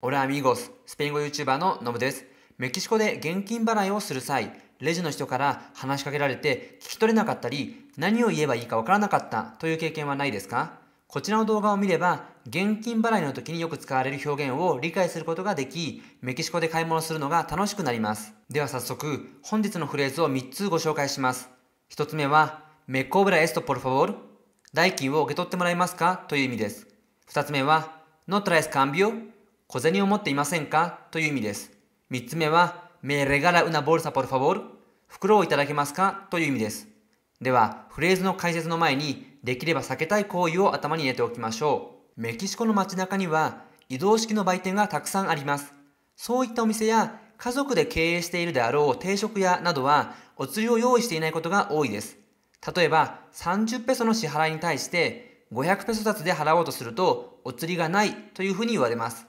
オラアミーゴス、スペイン語 YouTuber のノブです。メキシコで現金払いをする際、レジの人から話しかけられて聞き取れなかったり、何を言えばいいかわからなかったという経験はないですかこちらの動画を見れば、現金払いの時によく使われる表現を理解することができ、メキシコで買い物するのが楽しくなります。では早速、本日のフレーズを3つご紹介します。1つ目は、メコブラエストポルフォボル。代金を受け取ってもらえますかという意味です。2つ目は、ノトライスカンビオ小銭を持っていませんかという意味です。3つ目は、メレガラウナボルサポルファボル、袋をいただけますかという意味です。では、フレーズの解説の前に、できれば避けたい行為を頭に入れておきましょう。メキシコの街中には、移動式の売店がたくさんあります。そういったお店や、家族で経営しているであろう定食屋などは、お釣りを用意していないことが多いです。例えば、30ペソの支払いに対して、500ペソ札で払おうとすると、お釣りがないというふうに言われます。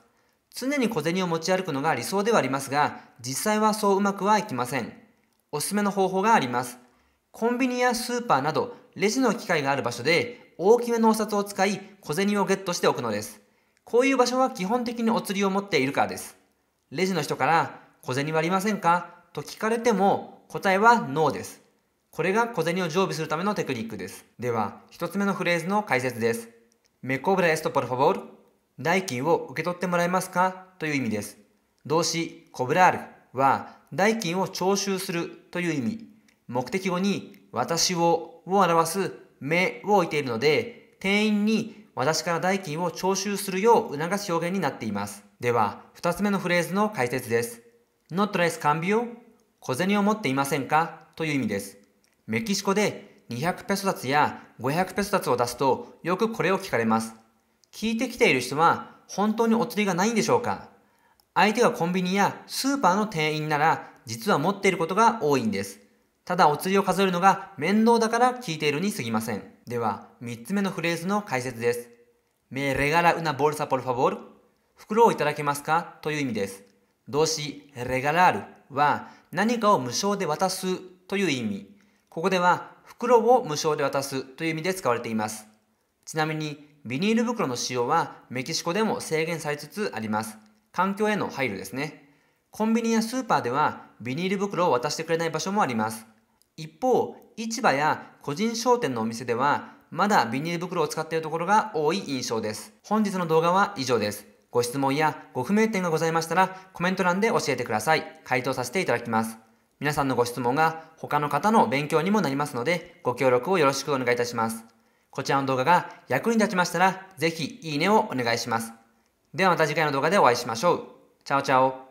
常に小銭を持ち歩くのが理想ではありますが、実際はそううまくはいきません。おすすめの方法があります。コンビニやスーパーなど、レジの機械がある場所で、大きめのお札を使い、小銭をゲットしておくのです。こういう場所は基本的にお釣りを持っているからです。レジの人から、小銭はありませんかと聞かれても、答えはノーです。これが小銭を常備するためのテクニックです。では、一つ目のフレーズの解説です。代金を受け取ってもらえますかという意味です。動詞コブラールは代金を徴収するという意味、目的語に私をを表す目を置いているので、店員に私から代金を徴収するよう促す表現になっています。では、2つ目のフレーズの解説です。not l e cambio 小銭を持っていませんかという意味です。メキシコで200ペソ札や500ペソ札を出すとよくこれを聞かれます。聞いてきている人は本当にお釣りがないんでしょうか相手がコンビニやスーパーの店員なら実は持っていることが多いんです。ただお釣りを数えるのが面倒だから聞いているにすぎません。では、三つ目のフレーズの解説です。m レガラウナボルサポルファボル袋をいただけますかという意味です。動詞レガラールは何かを無償で渡すという意味。ここでは袋を無償で渡すという意味で使われています。ちなみにビニール袋の使用はメキシコでも制限されつつあります。環境への配慮ですね。コンビニやスーパーではビニール袋を渡してくれない場所もあります。一方、市場や個人商店のお店ではまだビニール袋を使っているところが多い印象です。本日の動画は以上です。ご質問やご不明点がございましたらコメント欄で教えてください。回答させていただきます。皆さんのご質問が他の方の勉強にもなりますのでご協力をよろしくお願いいたします。こちらの動画が役に立ちましたら、ぜひいいねをお願いします。ではまた次回の動画でお会いしましょう。チャオチャオ。